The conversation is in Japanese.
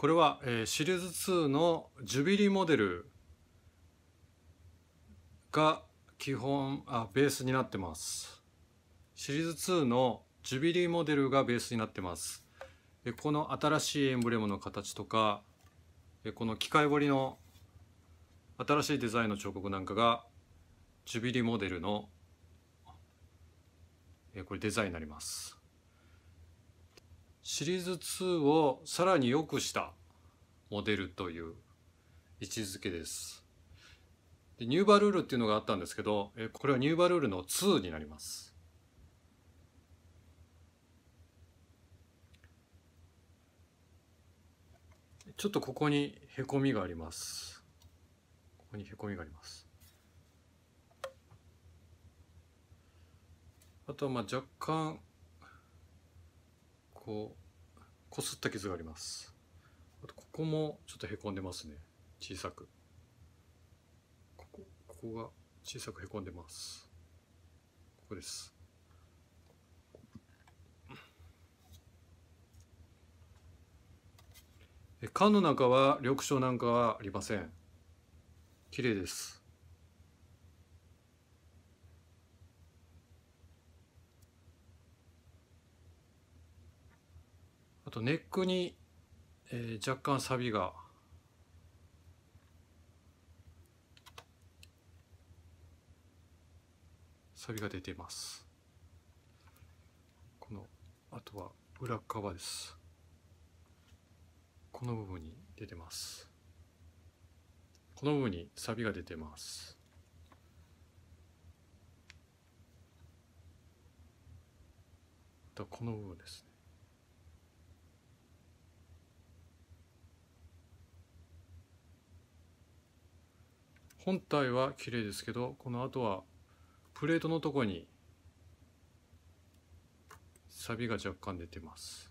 これは、えー、シリーズ2のジュビリーモデルが基本あベースになってますシリーズ2のジュビリーモデルがベースになってますでこの新しいエンブレムの形とかこの機械彫りの新しいデザインの彫刻なんかがジュビリーモデルのこれデザインになりますシリーズ2をさらに良くしたモデルという位置づけです。でニューバルールっていうのがあったんですけどこれはニューバルールの2になります。ちょっとここにへこみがあります。ここにへこみがあります。あとはまあ若干こうこすった傷がありますあとここもちょっとへこんでますね小さくここここが小さくへこんでますここですえ缶の中は緑色なんかはありません綺麗ですとネックに、えー、若干サビがサビが出てますこのあとは裏側ですこの部分に出てますこの部分にサビが出てますこの部分ですね本体は綺麗ですけどこの後はプレートのとこにビが若干出てます